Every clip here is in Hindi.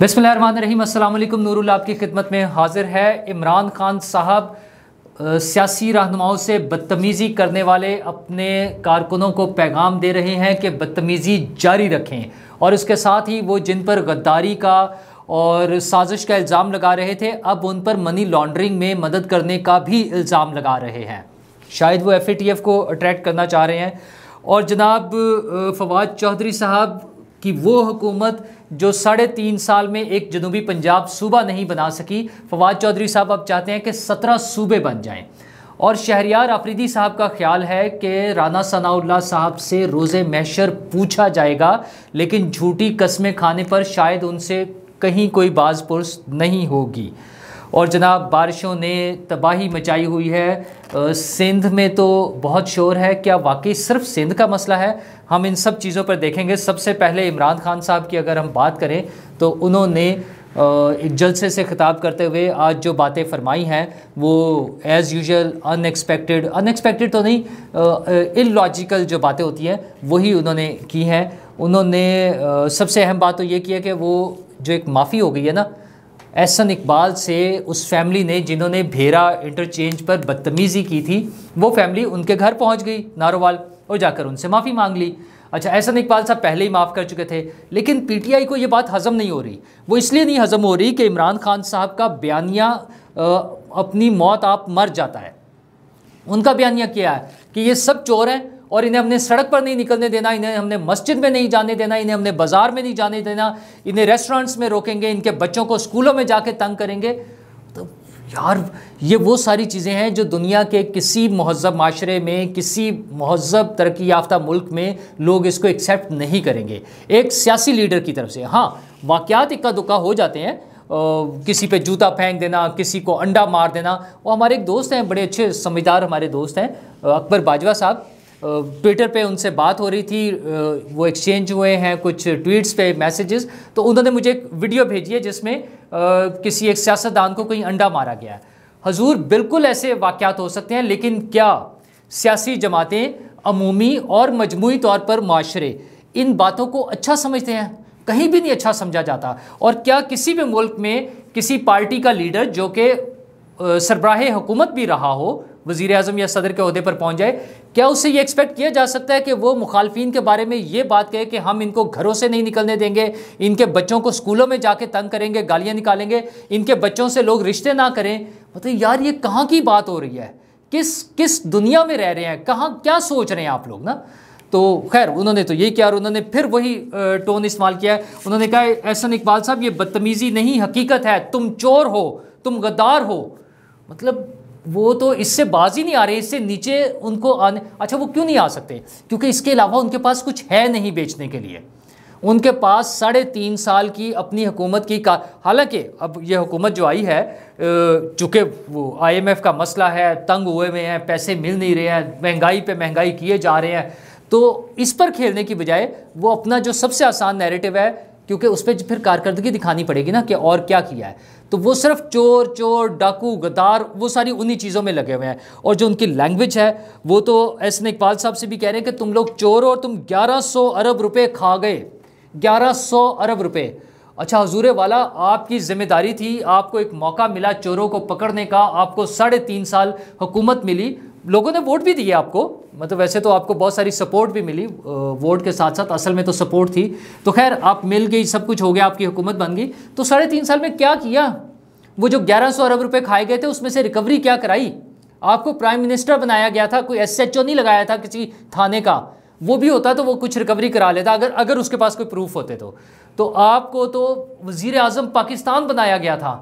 बसमिलकुम नूरुल आपकी खिदमत में हाजिर है इमरान खान साहब सियासी रहनुमाओं से बदतमीज़ी करने वाले अपने कारकुनों को पैगाम दे रहे हैं कि बदतमीज़ी जारी रखें और इसके साथ ही वो जिन पर गद्दारी का और साजिश का इल्ज़ाम लगा रहे थे अब उन पर मनी लॉन्ड्रिंग में मदद करने का भी इल्ज़ाम लगा रहे हैं शायद वो एफ को अट्रैक्ट करना चाह रहे हैं और जनाब फवाद चौधरी साहब की वो हुकूमत जो साढ़े तीन साल में एक जनूबी पंजाब सूबा नहीं बना सकी फवाद चौधरी साहब अब चाहते हैं कि सत्रह सूबे बन जाएँ और शहरियार आफरीदी साहब का ख्याल है कि राना सनाउल्ला साहब से रोज़ मैशर पूछा जाएगा लेकिन झूठी कस्में खाने पर शायद उनसे कहीं कोई बाज पुरस नहीं होगी और जनाब बारिशों ने तबाही मचाई हुई है सिंध में तो बहुत शोर है क्या वाकई सिर्फ सिंध का मसला है हम इन सब चीज़ों पर देखेंगे सबसे पहले इमरान खान साहब की अगर हम बात करें तो उन्होंने एक जलसे से खिताब करते हुए आज जो बातें फरमाई हैं वो एज़ यूजल अनएक्सपेक्टेड अनएक्सपेक्टेड तो नहीं लॉजिकल जो बातें होती हैं वही उन्होंने की हैं उन्होंने सबसे अहम बात तो ये की है कि वो जो एक माफ़ी हो गई है ना एहसन इकबाल से उस फैमिली ने जिन्होंने भेरा इंटरचेंज पर बदतमीज़ी की थी वो फैमिली उनके घर पहुंच गई नारोवाल और जाकर उनसे माफ़ी मांग ली अच्छा एहसन इकबाल साहब पहले ही माफ़ कर चुके थे लेकिन पीटीआई को ये बात हज़म नहीं हो रही वो इसलिए नहीं हज़म हो रही कि इमरान खान साहब का बयानिया अपनी मौत आप मर जाता है उनका बयानिया किया है कि ये सब चोर हैं और इन्हें हमने सड़क पर नहीं निकलने देना इन्हें हमने मस्जिद में नहीं जाने देना इन्हें हमने बाज़ार में नहीं जाने देना इन्हें रेस्टोरेंट्स में रोकेंगे इनके बच्चों को स्कूलों में जाके तंग करेंगे तो यार ये वो सारी चीज़ें हैं जो दुनिया के किसी महजब माशरे में किसी महजब तरक्की याफ्ता मुल्क में लोग इसको एक्सेप्ट नहीं करेंगे एक सियासी लीडर की तरफ से हाँ वाक़ात इक्का दुक्का हो जाते हैं किसी पे जूता फेंक देना किसी को अंडा मार देना वो हमारे एक दोस्त हैं बड़े अच्छे समझदार हमारे दोस्त हैं अकबर बाजवा साहब ट्विटर पे उनसे बात हो रही थी वो एक्सचेंज हुए हैं कुछ ट्वीट्स पे मैसेजेस तो उन्होंने मुझे एक वीडियो भेजी है जिसमें किसी एक सियासतदान को कहीं अंडा मारा गया है हजूर बिल्कुल ऐसे वाक़ात हो सकते हैं लेकिन क्या सियासी जमातें अमूमी और मजमू तौर पर माशरे इन बातों को अच्छा समझते हैं कहीं भी नहीं अच्छा समझा जाता और क्या किसी भी मुल्क में किसी पार्टी का लीडर जो कि सरबराह हुकूमत भी रहा हो वजीर अजम या सदर के अहदे पर पहुंच जाए क्या उससे ये एक्सपेक्ट किया जा सकता है कि वो मुखालफी के बारे में ये बात कहे कि हम इनको घरों से नहीं निकलने देंगे इनके बच्चों को स्कूलों में जाके तंग करेंगे गालियाँ निकालेंगे इनके बच्चों से लोग रिश्ते ना करें मतलब यार ये कहाँ की बात हो रही है किस किस दुनिया में रह रहे हैं कहाँ क्या सोच रहे हैं आप लोग ना तो खैर उन्होंने तो ये किया और उन्होंने फिर वही टोन इस्तेमाल किया उन्होंने कहा एहसन इकबाल साहब ये बदतमीज़ी नहीं हकीकत है तुम चोर हो तुम गद्दार हो मतलब वो तो इससे बाजी नहीं आ रही इससे नीचे उनको आने अच्छा वो क्यों नहीं आ सकते क्योंकि इसके अलावा उनके पास कुछ है नहीं बेचने के लिए उनके पास साढ़े तीन साल की अपनी हुकूमत की का हालांकि अब यह हुकूमत जो आई है चूँकि वो आईएमएफ का मसला है तंग हुए हुए हैं पैसे मिल नहीं रहे हैं महंगाई पे महंगाई किए जा रहे हैं तो इस पर खेलने की बजाय वो अपना जो सबसे आसान नैरेटिव है क्योंकि उस पर फिर कारकर्दगी दिखानी पड़ेगी ना कि और क्या किया है तो वो सिर्फ चोर चोर डाकू गदार वो सारी उन्हीं चीज़ों में लगे हुए हैं और जो उनकी लैंग्वेज है वो तो एस इकबाल साहब से भी कह रहे हैं कि तुम लोग चोर हो और तुम 1100 अरब रुपए खा गए 1100 अरब रुपए अच्छा हजूरे वाला आपकी ज़िम्मेदारी थी आपको एक मौका मिला चोरों को पकड़ने का आपको साढ़े तीन साल हुकूमत मिली लोगों ने वोट भी दिए आपको मतलब वैसे तो आपको बहुत सारी सपोर्ट भी मिली वोट के साथ साथ असल में तो सपोर्ट थी तो खैर आप मिल गई सब कुछ हो गया आपकी हुकूमत बन गई तो साढ़े तीन साल में क्या किया वो जो ग्यारह सौ अरब रुपये खाए गए थे उसमें से रिकवरी क्या कराई आपको प्राइम मिनिस्टर बनाया गया था कोई एस नहीं लगाया था किसी थाने का वो भी होता तो वो कुछ रिकवरी करा लेता अगर अगर उसके पास कोई प्रूफ होते तो तो आपको तो वज़ी अजम पाकिस्तान बनाया गया था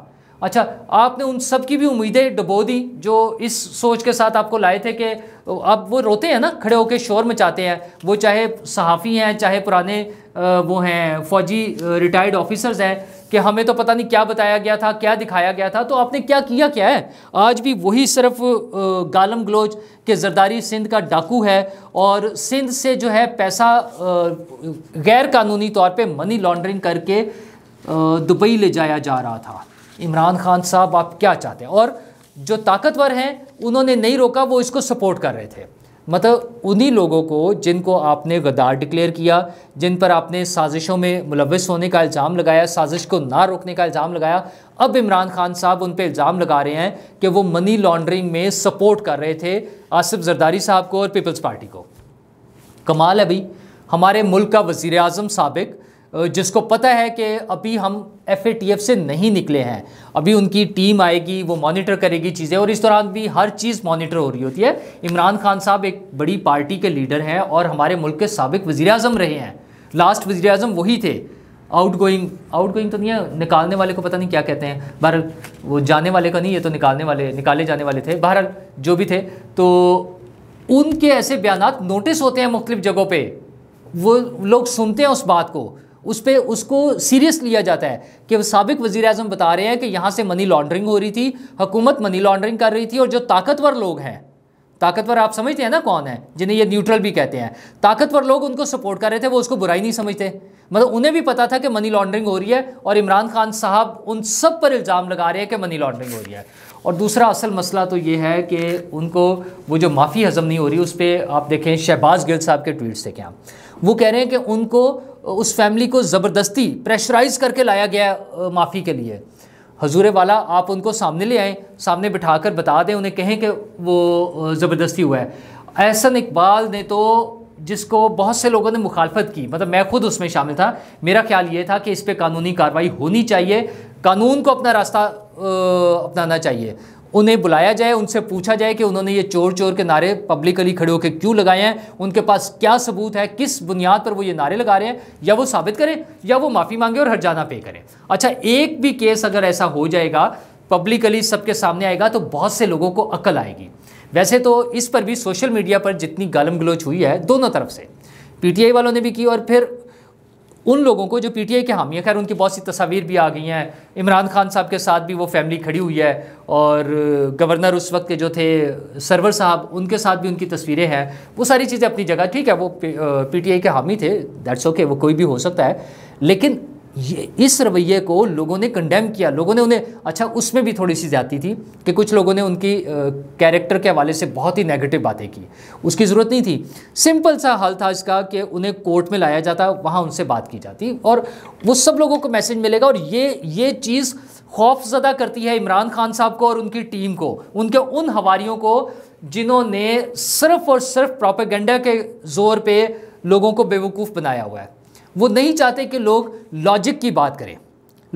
अच्छा आपने उन सब की भी उम्मीदें डुबो दी जो इस सोच के साथ आपको लाए थे कि अब वो रोते हैं ना खड़े होकर शोर मचाते हैं वो चाहे सहाफ़ी हैं चाहे पुराने वो हैं फ़ौजी रिटायर्ड ऑफिसर्स हैं कि हमें तो पता नहीं क्या बताया गया था क्या दिखाया गया था तो आपने क्या किया क्या है आज भी वही सिर्फ गालम ग्लोच के जरदारी सिंध का डाकू है और सिंध से जो है पैसा गैर कानूनी तौर पर मनी लॉन्ड्रिंग करके दुबई ले जाया जा रहा था इमरान खान साहब आप क्या चाहते हैं और जो ताकतवर हैं उन्होंने नहीं रोका वो इसको सपोर्ट कर रहे थे मतलब उन्हीं लोगों को जिनको आपने गद्दार डिक्लेयर किया जिन पर आपने साजिशों में मुलविस होने का इल्ज़ाम लगाया साजिश को ना रोकने का इल्ज़ाम लगाया अब इमरान खान साहब उन पर इल्ज़ाम लगा रहे हैं कि वो मनी लॉन्ड्रिंग में सपोर्ट कर रहे थे आसिफ जरदारी साहब को और पीपल्स पार्टी को कमाल है भाई हमारे मुल्क का वज़ी अजम सबक जिसको पता है कि अभी हम एफ से नहीं निकले हैं अभी उनकी टीम आएगी वो मॉनिटर करेगी चीज़ें और इस दौरान भी हर चीज़ मॉनिटर हो रही होती है इमरान खान साहब एक बड़ी पार्टी के लीडर हैं और हमारे मुल्क के सबक वज़ी अजम रहे हैं लास्ट वज़ी अजम वही थे आउट गोइंग आउट गोइंग तो नहीं है निकालने वाले को पता नहीं क्या कहते हैं बहर वो जाने वाले का नहीं ये तो निकालने वाले निकाले जाने वाले थे बहर जो भी थे तो उनके ऐसे बयान नोटिस होते हैं मुख्तलिफ जगहों पर वो लोग सुनते हैं उस बात को उस पर उसको सीरियस लिया जाता है कि सबक वजीर अजम बता रहे हैं कि यहाँ से मनी लॉन्ड्रिंग हो रही थी हुकूमत मनी लॉन्ड्रिंग कर रही थी और जो ताकतवर लोग हैं ताकतवर आप समझते हैं ना कौन है जिन्हें ये न्यूट्रल भी कहते हैं ताकतवर लोग उनको सपोर्ट कर रहे थे वो उसको बुराई नहीं समझते मतलब उन्हें भी पता था कि मनी लॉन्ड्रिंग हो रही है और इमरान खान साहब उन सब पर इल्ज़ाम लगा रहे हैं कि मनी लॉन्ड्रिंग हो रही है और दूसरा असल मसला तो ये है कि उनको वो जो माफ़ी हज़म नहीं हो रही उस पर आप देखें शहबाज गिल साहब के ट्वीट्स देखें आप वो कह रहे हैं कि उनको उस फैमिली को ज़बरदस्ती प्रेशराइज करके लाया गया माफ़ी के लिए हजूर वाला आप उनको सामने ले आएँ सामने बिठा कर बता दें उन्हें कहें कि वो ज़बरदस्ती हुआ है एहसन इकबाल ने तो जिसको बहुत से लोगों ने मुखालफत की मतलब मैं खुद उसमें शामिल था मेरा ख्याल ये था कि इस पर कानूनी कार्रवाई होनी चाहिए कानून को अपना रास्ता अपनाना चाहिए उन्हें बुलाया जाए उनसे पूछा जाए कि उन्होंने ये चोर चोर के नारे पब्लिकली खड़े होकर क्यों लगाए हैं उनके पास क्या सबूत है किस बुनियाद पर वो ये नारे लगा रहे हैं या वो साबित करें या वो माफ़ी मांगे और हरजाना पे करें अच्छा एक भी केस अगर ऐसा हो जाएगा पब्लिकली सबके सामने आएगा तो बहुत से लोगों को अकल आएगी वैसे तो इस पर भी सोशल मीडिया पर जितनी गालम गलोच हुई है दोनों तरफ से पीटीआई वालों ने भी की और फिर उन लोगों को जो पीटीआई के हामी है खैर उनकी बहुत सी तस्वीर भी आ गई हैं इमरान खान साहब के साथ भी वो फैमिली खड़ी हुई है और गवर्नर उस वक्त के जो थे सरवर साहब उनके साथ भी उनकी तस्वीरें हैं वो सारी चीज़ें अपनी जगह ठीक है वो पीटीआई के हामी थे दैट्स ओके okay, वो कोई भी हो सकता है लेकिन ये इस रवैये को लोगों ने कंडेम किया लोगों ने उन्हें अच्छा उसमें भी थोड़ी सी जाती थी कि कुछ लोगों ने उनकी कैरेक्टर के हवाले से बहुत ही नेगेटिव बातें की उसकी ज़रूरत नहीं थी सिंपल सा हाल था इसका कि उन्हें कोर्ट में लाया जाता वहाँ उनसे बात की जाती और वो सब लोगों को मैसेज मिलेगा और ये ये चीज़ खौफजदा करती है इमरान खान साहब को और उनकी टीम को उनके उन हवारीयों को जिन्होंने सिर्फ और सिर्फ प्रोपेगेंडा के ज़ोर पर लोगों को बेवकूफ़ बनाया हुआ है वो नहीं चाहते कि लोग लॉजिक की बात करें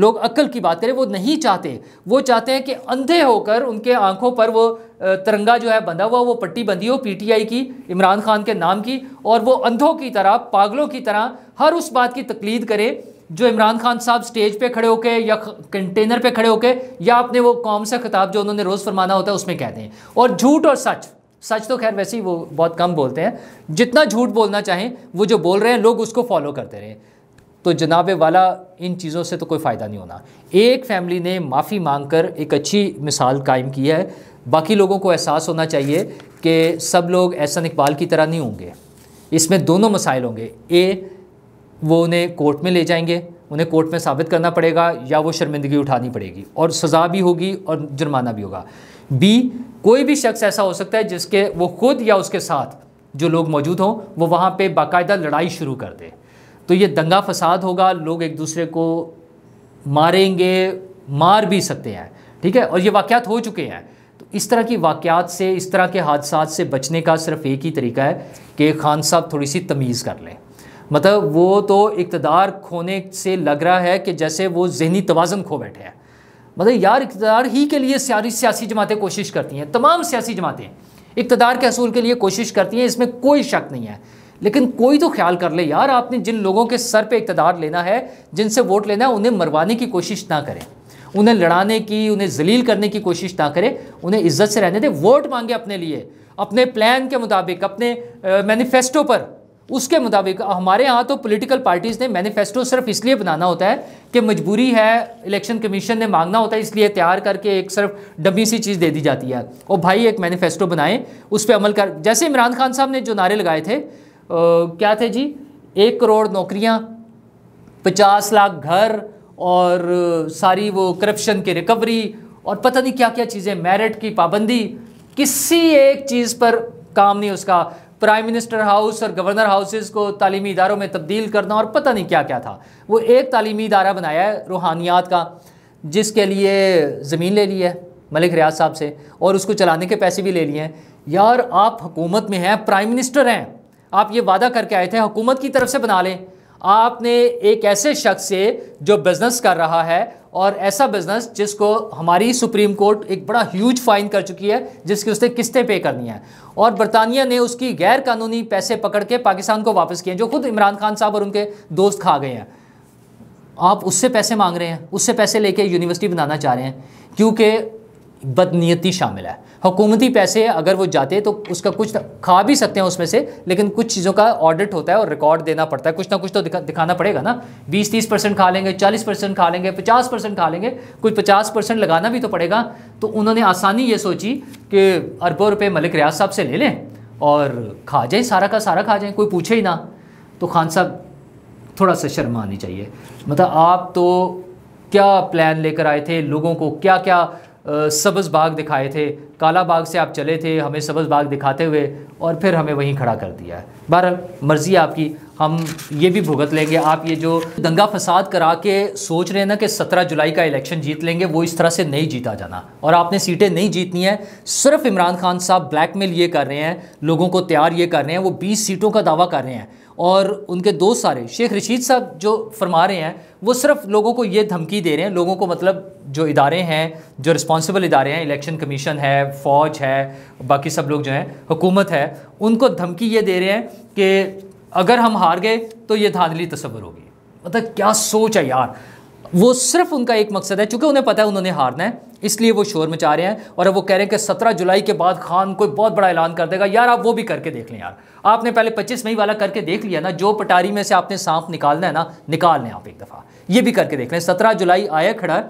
लोग अक्ल की बात करें वो नहीं चाहते वो चाहते हैं कि अंधे होकर उनके आंखों पर वो तिरंगा जो है बंधा हुआ वो पट्टी बंधी हो पीटीआई की इमरान खान के नाम की और वो अंधों की तरह पागलों की तरह हर उस बात की तकलीद करें जो इमरान खान साहब स्टेज पे खड़े होके या कंटेनर पे खड़े होके या अपने वो कौम से खिताब जो उन्होंने रोज़ फरमाना होता है उसमें कह दें और झूठ और सच सच तो खैर वैसे ही वो बहुत कम बोलते हैं जितना झूठ बोलना चाहें वो जो बोल रहे हैं लोग उसको फॉलो करते रहें तो जनाब वाला इन चीज़ों से तो कोई फ़ायदा नहीं होना एक फैमिली ने माफ़ी मांगकर एक अच्छी मिसाल कायम की है बाकी लोगों को एहसास होना चाहिए कि सब लोग एहसन इकबाल की तरह नहीं होंगे इसमें दोनों मसाइल होंगे ए वो उन्हें कोर्ट में ले जाएंगे उन्हें कोर्ट में साबित करना पड़ेगा या वो शर्मिंदगी उठानी पड़ेगी और सज़ा भी होगी और जुर्माना भी होगा बी कोई भी शख्स ऐसा हो सकता है जिसके वो खुद या उसके साथ जो लोग मौजूद हों वो वहाँ पे बाकायदा लड़ाई शुरू कर दे तो ये दंगा फसाद होगा लोग एक दूसरे को मारेंगे मार भी सकते हैं ठीक है और ये वाक़ात हो चुके हैं तो इस तरह की वाक़ात से इस तरह के हादसा से बचने का सिर्फ एक ही तरीका है कि खान साहब थोड़ी सी तमीज़ कर लें मतलब वो तो इकतदार खोने से लग रहा है कि जैसे वो जहनी तोज़न खो बैठे हैं मतलब यार इकतदार ही के लिए सारी सियासी जमातें कोशिश करती हैं तमाम सियासी जमातें इकतदार के असूल के लिए कोशिश करती हैं इसमें कोई शक नहीं है लेकिन कोई तो ख्याल कर ले यार आपने जिन लोगों के सर पे इकतदार लेना है जिनसे वोट लेना है उन्हें मरवाने की कोशिश ना करें उन्हें लड़ाने की उन्हें जलील करने की कोशिश ना करें उन्हें इज्जत से रहने दें वोट मांगे अपने लिए अपने प्लान के मुताबिक अपने मैनिफेस्टो पर उसके मुताबिक हमारे यहाँ तो पॉलिटिकल पार्टीज़ ने मैनिफेस्टो सिर्फ इसलिए बनाना होता है कि मजबूरी है इलेक्शन कमीशन ने मांगना होता है इसलिए तैयार करके एक सिर्फ डब्बी सी चीज़ दे दी जाती है और भाई एक मैनिफेस्टो बनाएं उस पर अमल कर जैसे इमरान खान साहब ने जो नारे लगाए थे आ, क्या थे जी एक करोड़ नौकरियाँ पचास लाख घर और सारी वो करप्शन की रिकवरी और पता नहीं क्या क्या चीज़ें मेरिट की पाबंदी किसी एक चीज़ पर काम नहीं उसका प्राइम मिनिस्टर हाउस और गवर्नर हाउसेज को तालीमी इदारों में तब्दील करना और पता नहीं क्या क्या था वो एक तालीमी इदारा बनाया है रूहानियात का जिसके लिए ज़मीन ले ली है मलिक रियाज साहब से और उसको चलाने के पैसे भी ले लिए हैं यार आप हुकूमत में हैं प्राइम मिनिस्टर हैं आप ये वादा करके आए थे हुकूमत की तरफ से बना लें आपने एक ऐसे शख्स से जो बिज़नेस कर रहा है और ऐसा बिज़नेस जिसको हमारी सुप्रीम कोर्ट एक बड़ा ह्यूज फाइन कर चुकी है जिसकी उसने किस्तें पे करनी है और बरतानिया ने उसकी गैर कानूनी पैसे पकड़ के पाकिस्तान को वापस किए जो खुद इमरान खान साहब और उनके दोस्त खा गए हैं आप उससे पैसे मांग रहे हैं उससे पैसे लेके यूनिवर्सिटी बनाना चाह रहे हैं क्योंकि बदनीयती शामिल है हुकूमती पैसे अगर वो जाते तो उसका कुछ तो खा भी सकते हैं उसमें से लेकिन कुछ चीज़ों का ऑडिट होता है और रिकॉर्ड देना पड़ता है कुछ ना कुछ तो दिखा, दिखाना पड़ेगा ना 20-30 परसेंट खा लेंगे 40 परसेंट खा लेंगे 50 परसेंट खा लेंगे कुछ 50 परसेंट लगाना भी तो पड़ेगा तो उन्होंने आसानी ये सोची कि अरबों रुपये मलिक रियाज साहब से ले लें और खा जाए सारा का सारा खा जाए कोई पूछे ही ना तो खान साहब थोड़ा सा शर्मा आनी चाहिए मतलब आप तो क्या प्लान लेकर आए थे लोगों को क्या क्या सब्ज़ बाग दिखाए थे काला बाग से आप चले थे हमें सब्ज़ बाग दिखाते हुए और फिर हमें वहीं खड़ा कर दिया है बहरहाल मर्ज़ी आपकी हम ये भी भुगत लेंगे आप ये जो दंगा फसाद करा के सोच रहे हैं ना कि सत्रह जुलाई का इलेक्शन जीत लेंगे वो इस तरह से नहीं जीता जाना और आपने सीटें नहीं जीतनी है सिर्फ इमरान खान साहब ब्लैकमेल ये कर रहे हैं लोगों को तैयार ये कर रहे हैं वो बीस सीटों का दावा कर रहे हैं और उनके दोस्त सारे शेख रशीद साहब जो फरमा रहे हैं वो सिर्फ लोगों को ये धमकी दे रहे हैं लोगों को मतलब जो इदारे हैं जो रिस्पॉन्सिबल इदारे हैं इलेक्शन कमीशन है फ़ौज है बाकी सब लोग जो हैं हुकूमत है उनको धमकी ये दे रहे हैं कि अगर हम हार गए तो ये धांधली तस्वर होगी मतलब क्या सोच है यार वो सिर्फ उनका एक मकसद है चूंकि उन्हें पता है उन्होंने हारना है इसलिए वो शोर मचा रहे हैं और अब वो कह रहे हैं कि सत्रह जुलाई के बाद खान कोई बहुत बड़ा ऐलान कर देगा यार आप वो भी करके देख लें यार आपने पहले पच्चीस मई वाला करके देख लिया ना जो पटारी में से आपने सांप निकालना है ना निकाल लें आप एक दफ़ा ये भी करके देख लें सत्रह जुलाई आया खड़ा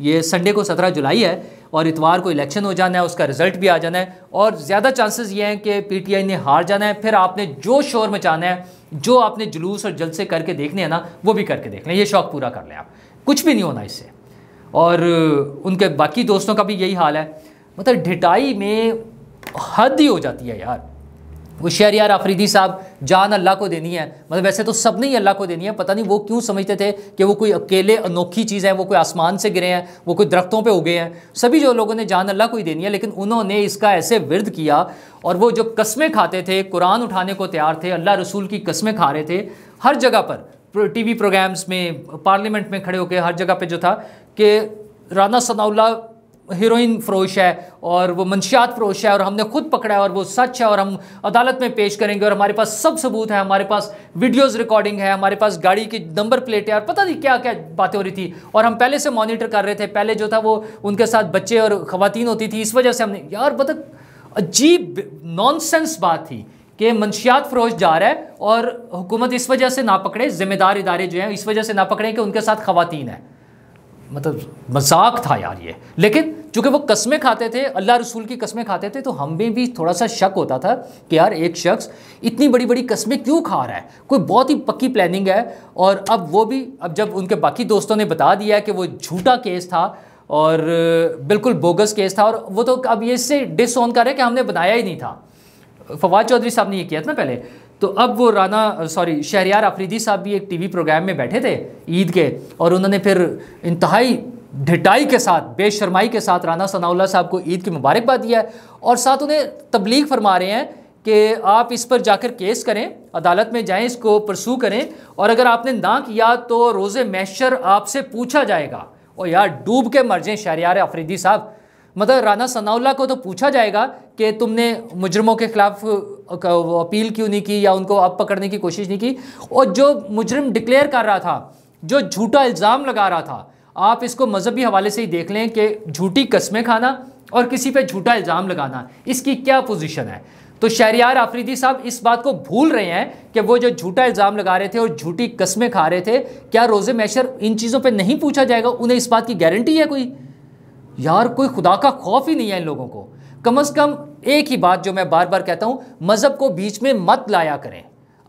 ये संडे को सत्रह जुलाई है और इतवार को इलेक्शन हो जाना है उसका रिजल्ट भी आ जाना है और ज़्यादा चांसेस ये हैं कि पीटीआई ने हार जाना है फिर आपने जो शोर मचाना है जो आपने जुलूस और जलसे करके देखने हैं ना वो भी करके देख लें ये शौक पूरा कर लें आप कुछ भी नहीं होना इससे और उनके बाकी दोस्तों का भी यही हाल है मतलब ढिटाई में हद ही हो जाती है यार वो शहर यार आफरीदी साहब जान अल्लाह को देनी है मतलब वैसे तो सब नहीं अल्लाह को देनी है पता नहीं वो क्यों समझते थे कि वो कोई अकेले अनोखी चीज़ है वो कोई आसमान से गिरे हैं वो कोई दरख्तों पे उगे हैं सभी जो लोगों ने जान अल्लाह को ही देनी है लेकिन उन्होंने इसका ऐसे विरद किया और वो जो कस्में खाते थे कुरान उठाने को तैयार थे अल्लाह रसूल की कस्में खा रहे थे हर जगह पर टीवी प्रोग्राम्स में पार्लियामेंट में खड़े होकर हर जगह पे जो था कि राना सनाउल्ला हीरोइन फरोश है और वो मंशियात फरोश है और हमने खुद पकड़ा है और वो सच है और हम अदालत में पेश करेंगे और हमारे पास सब सबूत है हमारे पास वीडियोस रिकॉर्डिंग है हमारे पास गाड़ी की नंबर प्लेट है और पता नहीं क्या क्या बातें हो रही थी और हम पहले से मॉनिटर कर रहे थे पहले जो था वो उनके साथ बच्चे और खुवान होती थी इस वजह से हमने यार मतलब अजीब नॉन बात थी कि मंशियात फरोश जा रहा है और हुकूमत इस वजह से ना पकड़े ज़िम्मेदार इदारे जो हैं इस वजह से ना पकड़े कि उनके साथ खातन है मतलब मजाक था यार ये लेकिन चूंकि वो कस्में खाते थे अल्लाह रसूल की कस्में खाते थे तो हमें भी थोड़ा सा शक होता था कि यार एक शख्स इतनी बड़ी बड़ी कस्में क्यों खा रहा है कोई बहुत ही पक्की प्लानिंग है और अब वो भी अब जब उनके बाकी दोस्तों ने बता दिया कि वो झूठा केस था और बिल्कुल बोगस केस था और वो तो अब ये इससे डिसऑन कर रहे कि हमने बनाया ही नहीं था फवाद चौधरी साहब ने ये किया था ना पहले तो अब वो राना सॉरी शहरियार आफरीदी साहब भी एक टीवी प्रोग्राम में बैठे थे ईद के और उन्होंने फिर इंतहाई ढिटाई के साथ बेशरमाई के साथ राना सनाउल्ला साहब को ईद की मुबारकबाद दिया है और साथ उन्हें तबलीग फरमा रहे हैं कि आप इस पर जाकर केस करें अदालत में जाएं इसको परसू करें और अगर आपने ना किया तो रोज़ मैशर आपसे पूछा जाएगा और यार डूब के मर जाएँ शहरियार अफरीदी साहब मतलब राना सनाउल्ला को तो पूछा जाएगा कि तुमने मुजरमों के ख़िलाफ़ अपील क्यों नहीं की या उनको अब पकड़ने की कोशिश नहीं की और जो मुजरम डिक्लेयर कर रहा था जो झूठा इल्ज़ाम लगा रहा था आप इसको मजहबी हवाले से ही देख लें कि झूठी कस्में खाना और किसी पे झूठा इल्ज़ाम लगाना इसकी क्या पोजीशन है तो शहरियार आफरीदी साहब इस बात को भूल रहे हैं कि वो जो झूठा इल्ज़ाम लगा रहे थे और झूठी कस्में खा रहे थे क्या रोज़े मैशर इन चीज़ों पर नहीं पूछा जाएगा उन्हें इस बात की गारंटी है कोई यार कोई खुदा का खौफ ही नहीं है इन लोगों को कम अज़ कम एक ही बात जो मैं बार बार कहता हूँ मज़हब को बीच में मत लाया करें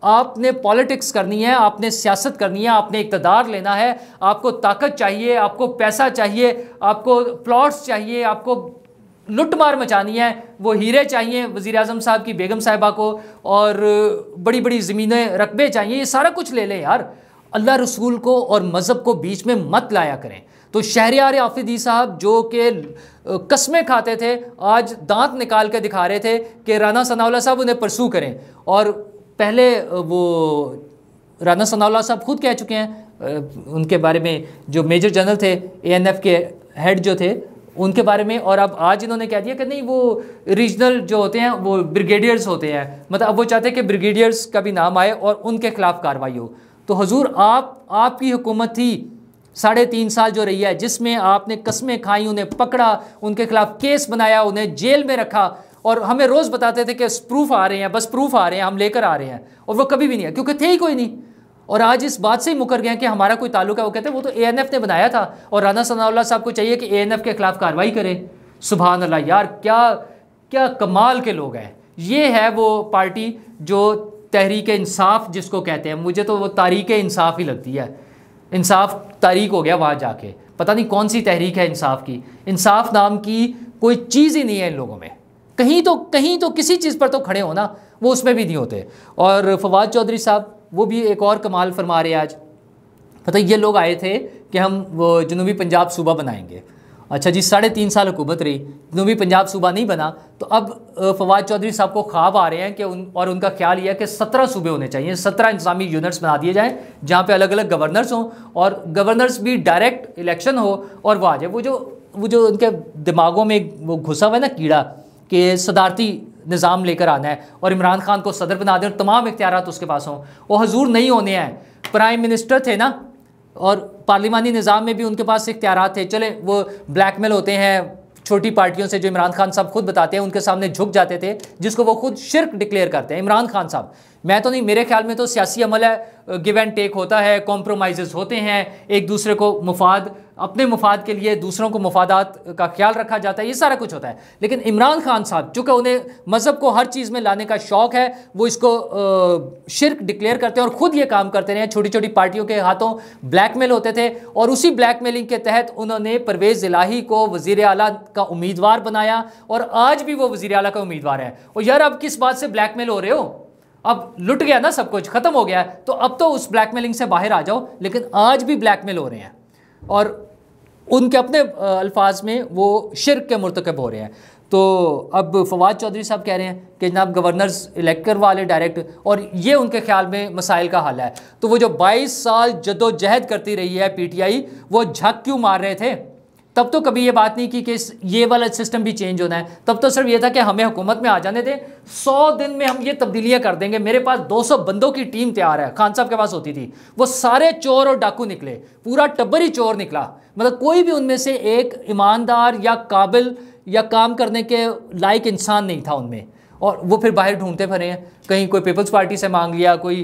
आपने पॉलिटिक्स करनी है आपने सियासत करनी है आपने इकतदार लेना है आपको ताकत चाहिए आपको पैसा चाहिए आपको प्लॉट्स चाहिए आपको लुटमार मचानी है वो हीरे चाहिए वज़ी अजम साहब की बेगम साहिबा को और बड़ी बड़ी ज़मीनें रकबे चाहिए ये सारा कुछ ले लें यार अल्लाह रसूल को और मज़हब को बीच में मत लाया करें तो शहरियार आफिदी साहब जो के कस्में खाते थे आज दांत निकाल के दिखा रहे थे कि राना सनावला साहब उन्हें परसू करें और पहले वो राना सनावला साहब खुद कह चुके हैं उनके बारे में जो मेजर जनरल थे एएनएफ के हेड जो थे उनके बारे में और अब आज इन्होंने कह दिया कि नहीं वो रीजनल जो होते हैं वो ब्रिगेडियर्स होते हैं मतलब अब वो चाहते हैं कि ब्रिगेडियर्स का भी नाम आए और उनके खिलाफ कार्रवाई हो तो हजूर आप आपकी हुकूमत थी साढ़े तीन साल जो रही है जिसमें आपने कस्में खाई उन्हें पकड़ा उनके खिलाफ केस बनाया उन्हें जेल में रखा और हमें रोज़ बताते थे कि प्रूफ आ रहे हैं बस प्रूफ आ रहे हैं हम लेकर आ रहे हैं और वो कभी भी नहीं है क्योंकि थे ही कोई नहीं और आज इस बात से ही मुकर गए कि हमारा कोई ताल्लुक है वो कहते हैं वो तो ए ने बनाया था और राना सनाउल्ला साहब को चाहिए कि ए के खिलाफ कार्रवाई करें सुबह अल्लाह यार क्या क्या कमाल के लोग हैं ये है वो पार्टी जो तहरीक इंसाफ जिसको कहते हैं मुझे तो वो तारीख इंसाफ ही लगती है इंसाफ तारीख हो गया वहाँ जाके पता नहीं कौन सी तहरीक है इंसाफ की इंसाफ नाम की कोई चीज़ ही नहीं है इन लोगों में कहीं तो कहीं तो किसी चीज़ पर तो खड़े हो ना वो उसमें भी नहीं होते और फवाद चौधरी साहब वो भी एक और कमाल फरमा रहे आज पता ये लोग आए थे कि हम वो जनूबी पंजाब सूबा बनाएंगे अच्छा जी साढ़े तीन साल हुकूमत रही जनूबी पंजाब सूबा नहीं बना तो अब फवाद चौधरी साहब को ख्वाब आ रहे हैं कि उन और उनका ख्याल यह है कि सत्रह सूबे होने चाहिए सत्रह इंतजामी यूनिट्स बना दिए जाएँ जहाँ पर अलग अलग गवर्नर्स हों और गवर्नर्स भी डायरेक्ट इलेक्शन हो और वह आ जाए वो जो वो जो उनके दिमागों में वो घुसा हुआ है ना कीड़ा कि सदारती निज़ाम लेकर आना है और इमरान खान को सदर बना दें और तमाम इख्तियार उसके पास हों वो हजूर नहीं होने हैं प्राइम मिनिस्टर थे ना और पार्लिमानी निज़ाम में भी उनके पास इख्तियार थे चले वो ब्लैक मेल होते हैं छोटी पार्टियों से जो इमरान खान साहब खुद बताते हैं उनके सामने झुक जाते थे जिसको वो खुद शिरक डिक्लेयर करते हैं इमरान खान साहब मैं तो नहीं मेरे ख्याल में तो सियासी अमल है गिव एंड टेक होता है कॉम्प्रोमाइज़ होते हैं एक दूसरे को मुफाद अपने मुफाद के लिए दूसरों को मुफादात का ख्याल रखा जाता है ये सारा कुछ होता है लेकिन इमरान खान साहब चूँकि उन्हें मज़हब को हर चीज़ में लाने का शौक़ है वो इसको शिरक डिक्लेयर करते हैं और ख़ुद ये काम करते रहे छोटी छोटी पार्टियों के हाथों ब्लैकमेल होते थे और उसी ब्लैकमेलिंग के तहत उन्होंने परवेज़ इलाही को वज़ी अला का उम्मीदवार बनाया और आज भी वो वज़ी अला का उम्मीदवार है और यार अब किस बात से ब्लैक हो रहे हो अब लुट गया ना सब कुछ खत्म हो गया तो अब तो उस ब्लैकमेलिंग से बाहर आ जाओ लेकिन आज भी ब्लैकमेल हो रहे हैं और उनके अपने अल्फाज में वो शिरक के मरतकब हो रहे हैं तो अब फवाद चौधरी साहब कह रहे हैं कि जनाब गवर्नर्स इलेक्ट करवा लें डायरेक्ट और ये उनके ख्याल में मसाइल का हल है तो वो जो 22 साल जदोजहद करती रही है पीटीआई वो झक क्यों मार रहे थे तब तो कभी ये बात नहीं की कि ये वाला सिस्टम भी चेंज होना है तब तो सिर्फ ये था कि हमें हुकूमत में आ जाने दें सौ दिन में हम ये तब्दीलियाँ कर देंगे मेरे पास दो सौ बंदों की टीम तैयार है खान साहब के पास होती थी वो सारे चोर और डाकू निकले पूरा टब्बर ही चोर निकला मतलब कोई भी उनमें से एक ईमानदार या काबिल या काम करने के लायक इंसान नहीं था उनमें और वो फिर बाहर ढूंढते फिर हैं कहीं कोई पीपल्स पार्टी से मांग लिया कोई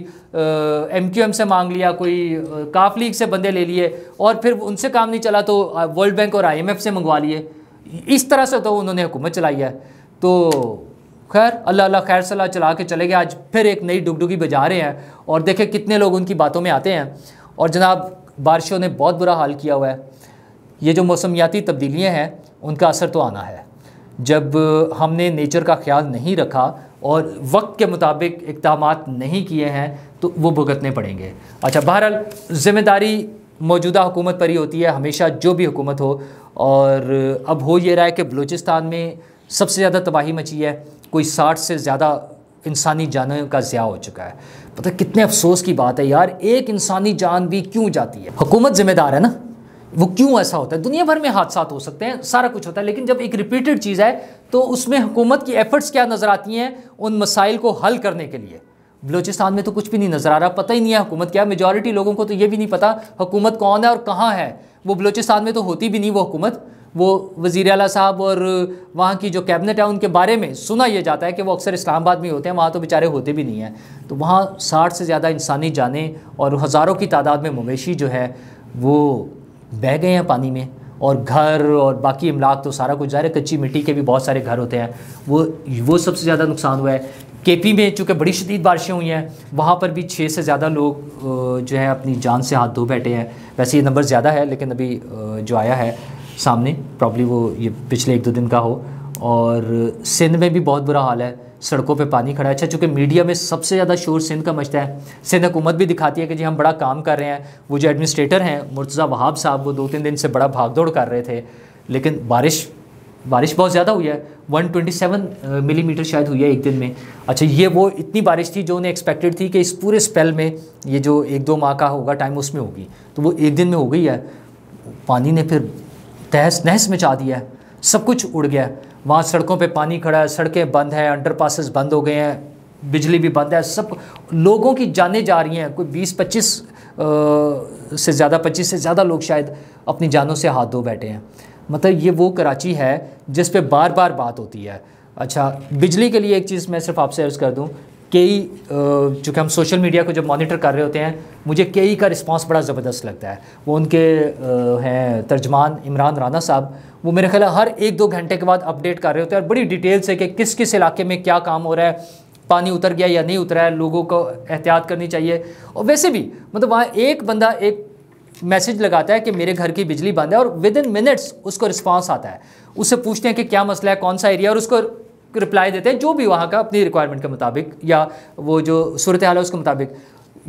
एम क्यू एम से मांग लिया कोई काफ लीग से बंदे ले लिए और फिर उनसे काम नहीं चला तो वर्ल्ड बैंक और आई एम एफ से मंगवा लिए इस तरह से तो उन्होंने हुकूमत चलाई है तो खैर अल्लाह अल्लाह खैर सलाह चला के चले गए आज फिर एक नई डुगडुगी बजा रहे हैं और देखें कितने लोग उनकी बातों में आते हैं और जनाब बारिशों ने बहुत बुरा हाल किया हुआ है ये जो मौसमियाती तब्दीलियाँ हैं उनका असर तो आना है जब हमने नेचर का ख्याल नहीं रखा और वक्त के मुताबिक इकदाम नहीं किए हैं तो वो भुगतने पड़ेंगे अच्छा बहरहाल ज़िम्मेदारी मौजूदा हुकूमत पर ही होती है हमेशा जो भी हुकूमत हो और अब हो ये रहा है कि बलूचिस्तान में सबसे ज़्यादा तबाही मची है कोई साठ से ज़्यादा इंसानी जानों का ज़्या हो चुका है पता कितने अफसोस की बात है यार एक इंसानी जान भी क्यों जाती है हुकूमत ज़िम्मेदार है ना वो क्यों ऐसा होता है दुनिया भर में हादसा तो हो सकते हैं सारा कुछ होता है लेकिन जब एक रिपीटेड चीज़ है तो उसमें हुकूमत की एफ़र्ट्स क्या नज़र आती हैं उन मसाइल को हल करने के लिए बलोचिस्तान में तो कुछ भी नहीं नज़र आ रहा पता ही नहीं है हुकूमत क्या मेजॉरिटी लोगों को तो ये भी नहीं पता हुकूमत कौन है और कहाँ है वो बलूचिस्तान में तो होती भी नहीं वो हुकूमत वो वज़ी अला साहब और वहाँ की जो कैबिनेट है उनके बारे में सुना यह जाता है कि वो अक्सर इस्लामाबाद में होते हैं वहाँ तो बेचारे होते भी नहीं हैं तो वहाँ साठ से ज़्यादा इंसानी जाने और हज़ारों की तादाद में मवेशी जो है वो बह गए हैं पानी में और घर और बाकी इमलाक तो सारा कुछ जा रहा है कच्ची मिट्टी के भी बहुत सारे घर होते हैं वो वो सबसे ज़्यादा नुकसान हुआ है के पी में चूँकि बड़ी शदीद बारिशें हुई हैं वहाँ पर भी छः से ज़्यादा लोग जो है अपनी जान से हाथ धो बैठे हैं वैसे ये नंबर ज़्यादा है लेकिन अभी जो आया है सामने प्रॉब्ली वो ये पिछले एक दो दिन का हो और सिंध में भी बहुत बुरा हाल है सड़कों पे पानी खड़ा है अच्छा चूँकि मीडिया में सबसे ज़्यादा शोर सिंध का मचता है सिंध हुकूमत भी दिखाती है कि जी हम बड़ा काम कर रहे हैं वो जो एडमिनिस्ट्रेटर हैं मुर्तज़ा वहाब साहब वो दो तीन दिन से बड़ा भागदौड़ कर रहे थे लेकिन बारिश बारिश बहुत ज़्यादा हुई है 127 मिलीमीटर mm शायद हुई है एक दिन में अच्छा ये वो इतनी बारिश थी जो उन्हें एक्सपेक्टेड थी कि इस पूरे स्पेल में ये जो एक दो माह का होगा टाइम उसमें होगी तो वो एक दिन में हो गई है पानी ने फिर तहस नहस मचा दिया है सब कुछ उड़ गया है वहाँ सड़कों पे पानी खड़ा है सड़कें बंद हैं अंडरपासेस बंद हो गए हैं बिजली भी बंद है सब लोगों की जाने जा रही हैं कोई बीस पच्चीस से ज़्यादा पच्चीस से ज़्यादा लोग शायद अपनी जानों से हाथ धो बैठे हैं मतलब ये वो कराची है जिस पर बार बार बात होती है अच्छा बिजली के लिए एक चीज़ मैं सिर्फ आपसे अर्ज़ कर दूँ केई चूँकि हम सोशल मीडिया को जब मॉनिटर कर रहे होते हैं मुझे केई का रिस्पांस बड़ा ज़बरदस्त लगता है वो उनके हैं तर्जमान इमरान राना साहब वो मेरे ख्याल हर एक दो घंटे के बाद अपडेट कर रहे होते हैं और बड़ी डिटेल से कि किस किस इलाके में क्या काम हो रहा है पानी उतर गया या नहीं उतरा है लोगों को एहतियात करनी चाहिए और वैसे भी मतलब वहाँ एक बंदा एक मैसेज लगाता है कि मेरे घर की बिजली बंद है और विद इन मिनट्स उसको रिस्पांस आता है उससे पूछते हैं कि क्या मसला है कौन सा एरिया और उसको रिप्लाई देते हैं जो भी वहाँ का अपनी रिक्वायरमेंट के मुताबिक या वो जो सूरत हाल है उसके मुताबिक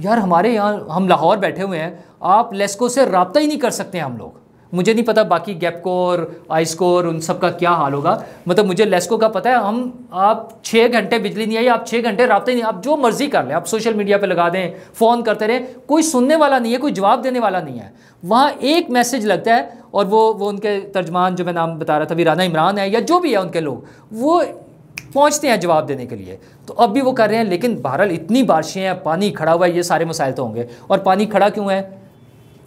यार हमारे यहाँ हम लाहौर बैठे हुए हैं आप लेस्को से रबता ही नहीं कर सकते हैं हम लोग मुझे नहीं पता बाकी गैपको और आइसको और उन सब का क्या हाल होगा मतलब मुझे लेस्को का पता है हम आप छः घंटे बिजली नहीं आई आप छः घंटे रबते नहीं आप जो मर्ज़ी कर लें आप सोशल मीडिया पे लगा दें फ़ोन करते रहें कोई सुनने वाला नहीं है कोई जवाब देने वाला नहीं है वहाँ एक मैसेज लगता है और वो वो उनके तर्जमान जो मैं नाम बता रहा था वीराना इमरान है या जो भी है उनके लोग वो पहुंचते हैं जवाब देने के लिए तो अब भी वो कर रहे हैं लेकिन बहरहाल इतनी बारिशें हैं पानी खड़ा हुआ है ये सारे मसाइल तो होंगे और पानी खड़ा क्यों है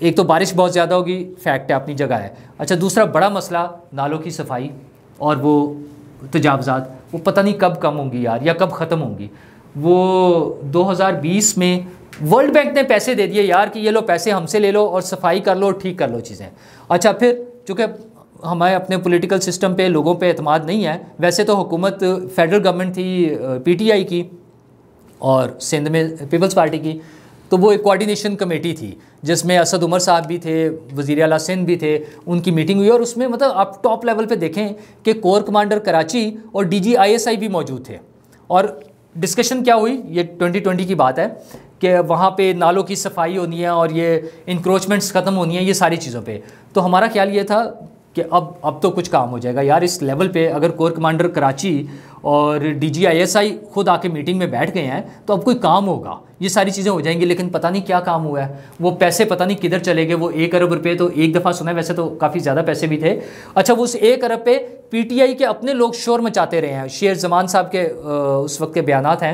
एक तो बारिश बहुत ज़्यादा होगी फैक्ट है अपनी जगह है अच्छा दूसरा बड़ा मसला नालों की सफाई और वो तजावज़ात वो पता नहीं कब कम होंगी यार या कब ख़त्म होंगी वो 2020 में वर्ल्ड बैंक ने पैसे दे दिए यार कि ये लो पैसे हमसे ले लो और सफाई कर लो और ठीक कर लो चीज़ें अच्छा फिर चूँकि हमारे अपने पॉलिटिकल सिस्टम पे लोगों पे अतमाद नहीं है वैसे तो हुकूमत फेडरल गवर्नमेंट थी पीटीआई की और सिंध में पीपल्स पार्टी की तो वो एक कोऑर्डिनेशन कमेटी थी जिसमें असद उमर साहब भी थे वजीर अला सिंध भी थे उनकी मीटिंग हुई और उसमें मतलब आप टॉप लेवल पे देखें कि कोर कमांडर कराची और डी आईएसआई भी मौजूद थे और डिस्कशन क्या हुई ये 2020 की बात है कि वहाँ पे नालों की सफाई होनी है और ये इंक्रोचमेंट्स ख़त्म होनी है ये सारी चीज़ों पे तो हमारा ख्याल ये था कि अब अब तो कुछ काम हो जाएगा यार इस लेवल पे अगर कोर कमांडर कराची और डीजीआईएसआई खुद आके मीटिंग में बैठ गए हैं तो अब कोई काम होगा ये सारी चीज़ें हो जाएंगी लेकिन पता नहीं क्या काम हुआ है वो पैसे पता नहीं किधर चले गए वो एक अरब रुपए तो एक दफ़ा सुना है वैसे तो काफ़ी ज़्यादा पैसे भी थे अच्छा वो उस एक अरब पे पीटीआई के अपने लोग शोर मचाते रहे हैं शेर जमान साहब के उस वक्त के बयान हैं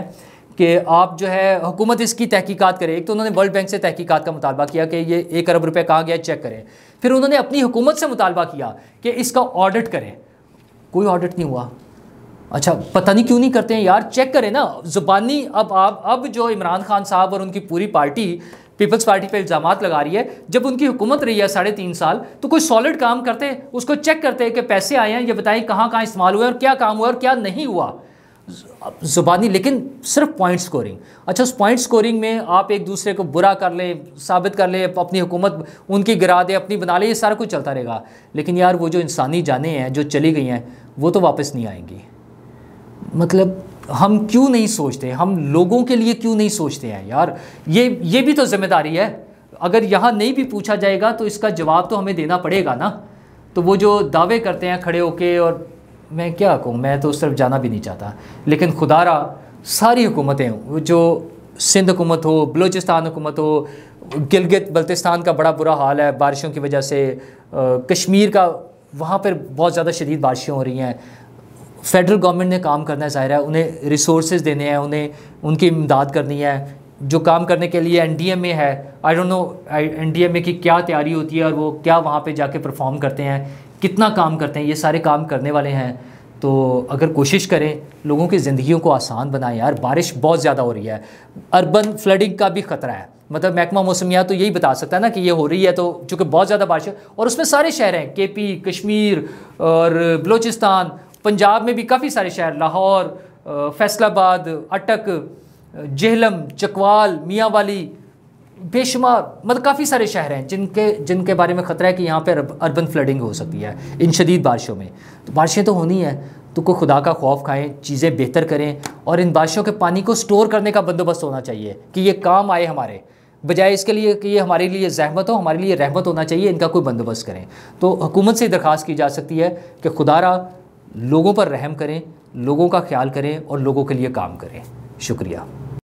कि आप जो है हुकूमत इसकी तहकीकात करे एक तो उन्होंने वर्ल्ड बैंक से तहकीक़त का मुतालबा किया कि ये एक अरब रुपये कहाँ गया चेक करें फिर उन्होंने अपनी हुकूमत से मुतालबा किया कि इसका ऑडिट करें कोई ऑडिट नहीं हुआ अच्छा पता नहीं क्यों नहीं करते हैं यार चेक करें ना ज़ुबानी अब आप अब जो इमरान खान साहब और उनकी पूरी पार्टी पीपल्स पार्टी पे इल्ज़ाम लगा रही है जब उनकी हुकूमत रही है साढ़े तीन साल तो कोई सॉलिड काम करते उसको चेक करते हैं कि पैसे आए हैं ये बताएं कहाँ कहाँ इस्तेमाल हुए और क्या काम हुआ और क्या नहीं हुआ ज़ुबानी लेकिन सिर्फ पॉइंट स्कोरिंग अच्छा उस पॉइंट स्कोरिंग में आप एक दूसरे को बुरा कर लें साबित कर लें अपनी हुकूमत उनकी गिरा दें अपनी बना लें ये सारा कुछ चलता रहेगा लेकिन यार वो जो इंसानी जाने हैं जो चली गई हैं वो तो वापस नहीं आएंगी मतलब हम क्यों नहीं सोचते हम लोगों के लिए क्यों नहीं सोचते हैं यार ये ये भी तो जिम्मेदारी है अगर यहाँ नहीं भी पूछा जाएगा तो इसका जवाब तो हमें देना पड़ेगा ना तो वो जो दावे करते हैं खड़े होके और मैं क्या कहूँ मैं तो उस तरफ जाना भी नहीं चाहता लेकिन रहा सारी हुकूमतें जो सिंध हुकूमत हो बलूचिस्तान हुकूमत हो गिलगित बल्तिस्तान का बड़ा बुरा हाल है बारिशों की वजह से कश्मीर का वहाँ पर बहुत ज़्यादा शदीद बारिशें हो रही हैं फेडरल गवर्नमेंट ने काम करना ज़ाहिर है उन्हें रिसोर्स देने हैं उन्हें उनकी इमदाद करनी है जो काम करने के लिए एन डी एम ए है I don't know N D M A की क्या तैयारी होती है और वो क्या वहाँ पर जाके परफॉर्म करते हैं कितना काम करते हैं ये सारे काम करने वाले हैं तो अगर कोशिश करें लोगों की ज़िंदगियों को आसान बनाएं यार बारिश बहुत ज़्यादा हो रही है अर्बन फ्लडिंग का भी ख़तरा है मतलब महकमा मौसमियात तो यही बता सकता है ना कि ये हो रही है तो चूँकि बहुत ज़्यादा बारिश है और उसमें सारे शहर हैं के पी कश्मीर और बलूचिस्तान पंजाब में भी काफ़ी सारे शहर लाहौर फैसलाबाद अटक जहलम चकवाल मियाँ वाली बेशुमार मतलब काफ़ी सारे शहर हैं जिनके जिनके बारे में ख़तरा है कि यहाँ पर अर्बन फ्लडिंग हो सकती है इन शदीद बारिशों में तो बारिशें तो होनी है तो कोई खुदा का खौफ खाएं चीज़ें बेहतर करें और इन बारिशों के पानी को स्टोर करने का बंदोबस्त होना चाहिए कि ये काम आए हमारे बजाय इसके लिए कि ये हमारे लिए जहमत हो हमारे लिए रहमत होना चाहिए इनका कोई बंदोबस्त करें तो हुकूमत से दरख्वास्त की जा सकती है कि खुदारा लोगों पर रहम करें लोगों का ख्याल करें और लोगों के लिए काम करें शुक्रिया